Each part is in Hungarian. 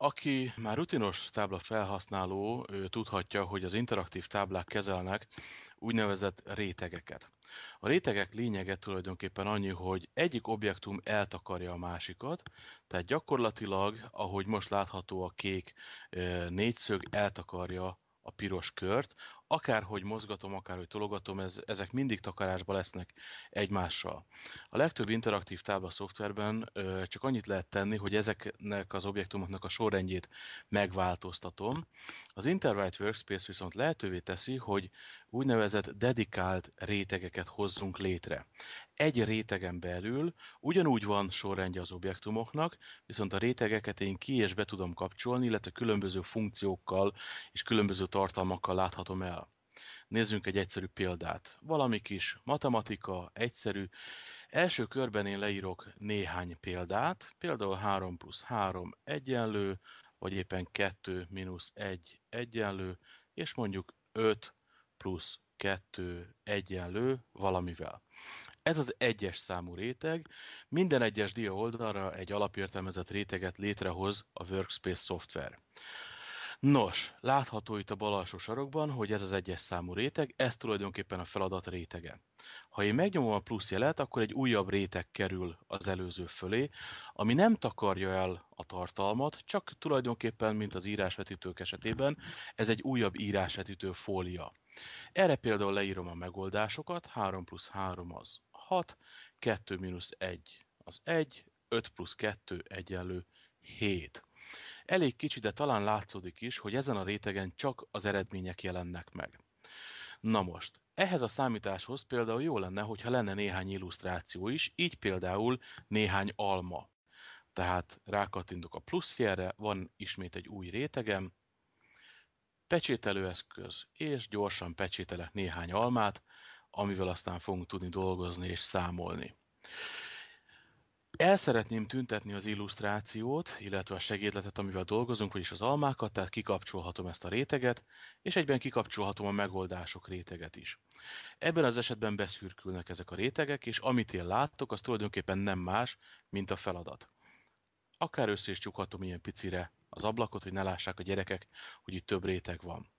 Aki már rutinos tábla felhasználó, ő tudhatja, hogy az interaktív táblák kezelnek úgynevezett rétegeket. A rétegek lényege tulajdonképpen annyi, hogy egyik objektum eltakarja a másikat, tehát gyakorlatilag, ahogy most látható a kék négyszög eltakarja a piros kört, akárhogy mozgatom, akárhogy tologatom, ez, ezek mindig takarásba lesznek egymással. A legtöbb interaktív tábla szoftverben ö, csak annyit lehet tenni, hogy ezeknek az objektumoknak a sorrendjét megváltoztatom. Az Interwrite Workspace viszont lehetővé teszi, hogy úgynevezett dedikált rétegeket hozzunk létre. Egy rétegen belül ugyanúgy van sorrendje az objektumoknak, viszont a rétegeket én ki és be tudom kapcsolni, illetve különböző funkciókkal és különböző tartalmakkal láthatom el. Nézzünk egy egyszerű példát. Valami kis matematika, egyszerű. Első körben én leírok néhány példát, például 3 plusz 3 egyenlő, vagy éppen 2 mínusz 1 egyenlő, és mondjuk 5 plusz 2 egyenlő valamivel. Ez az egyes számú réteg. Minden egyes dia oldalra egy alapértelmezett réteget létrehoz a Workspace szoftver. Nos, látható itt a bal alsó sarokban, hogy ez az egyes számú réteg, ez tulajdonképpen a feladat rétege. Ha én megnyomom a plusz jelet, akkor egy újabb réteg kerül az előző fölé, ami nem takarja el a tartalmat, csak tulajdonképpen, mint az írásvetítők esetében, ez egy újabb írásvetítő fólia. Erre például leírom a megoldásokat, 3 plusz 3 az 6, 2 mínusz 1 az 1, 5 plusz 2 egyenlő 7. Elég kicsi, de talán látszódik is, hogy ezen a rétegen csak az eredmények jelennek meg. Na most, ehhez a számításhoz például jó lenne, hogyha lenne néhány illusztráció is, így például néhány alma. Tehát rákattintok a pluszfjelre, van ismét egy új rétegem, pecsételőeszköz, és gyorsan pecsételek néhány almát, amivel aztán fogunk tudni dolgozni és számolni. El szeretném tüntetni az illusztrációt, illetve a segédletet, amivel dolgozunk, vagyis az almákat, tehát kikapcsolhatom ezt a réteget, és egyben kikapcsolhatom a megoldások réteget is. Ebben az esetben beszürkülnek ezek a rétegek, és amit én láttok, az tulajdonképpen nem más, mint a feladat. Akár össze is csukhatom ilyen picire az ablakot, hogy ne lássák a gyerekek, hogy itt több réteg van.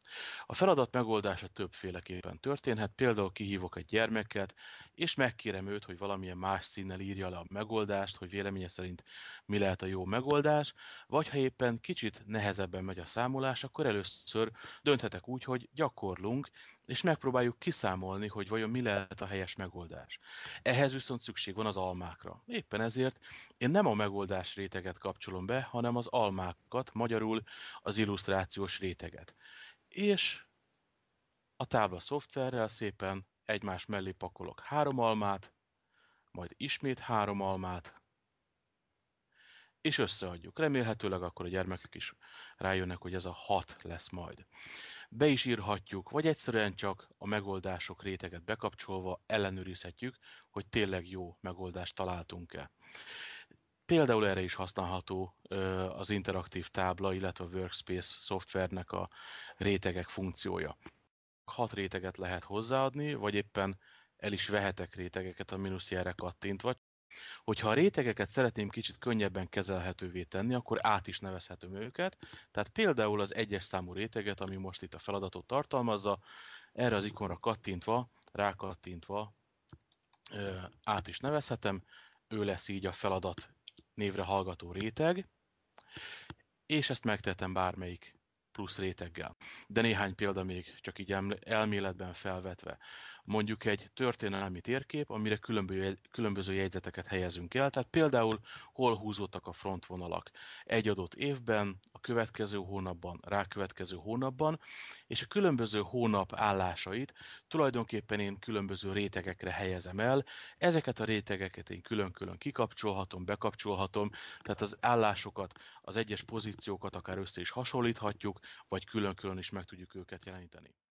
A feladat megoldása többféleképpen történhet, például kihívok egy gyermeket, és megkérem őt, hogy valamilyen más színnel írja le a megoldást, hogy véleménye szerint mi lehet a jó megoldás, vagy ha éppen kicsit nehezebben megy a számolás, akkor először dönthetek úgy, hogy gyakorlunk, és megpróbáljuk kiszámolni, hogy vajon mi lehet a helyes megoldás. Ehhez viszont szükség van az almákra. Éppen ezért én nem a megoldás réteget kapcsolom be, hanem az almákat, magyarul az illusztrációs réteget és a tábla szoftverrel szépen egymás mellé pakolok három almát, majd ismét három almát, és összeadjuk. Remélhetőleg akkor a gyermekek is rájönnek, hogy ez a hat lesz majd. Be is írhatjuk, vagy egyszerűen csak a megoldások réteget bekapcsolva ellenőrizhetjük, hogy tényleg jó megoldást találtunk-e. Például erre is használható az interaktív tábla, illetve a Workspace szoftvernek a rétegek funkciója. Hat réteget lehet hozzáadni, vagy éppen el is vehetek rétegeket a mínuszjára kattintva. Hogyha a rétegeket szeretném kicsit könnyebben kezelhetővé tenni, akkor át is nevezhetem őket. Tehát például az egyes számú réteget, ami most itt a feladatot tartalmazza, erre az ikonra kattintva, rákattintva át is nevezhetem, ő lesz így a feladat névre hallgató réteg, és ezt megtettem bármelyik plusz réteggel. De néhány példa még csak így elméletben felvetve mondjuk egy történelmi térkép, amire különböző, különböző jegyzeteket helyezünk el, tehát például hol húzódtak a frontvonalak egy adott évben, a következő hónapban, rákövetkező hónapban, és a különböző hónap állásait tulajdonképpen én különböző rétegekre helyezem el, ezeket a rétegeket én külön-külön kikapcsolhatom, bekapcsolhatom, tehát az állásokat, az egyes pozíciókat akár össze is hasonlíthatjuk, vagy külön-külön is meg tudjuk őket jeleníteni.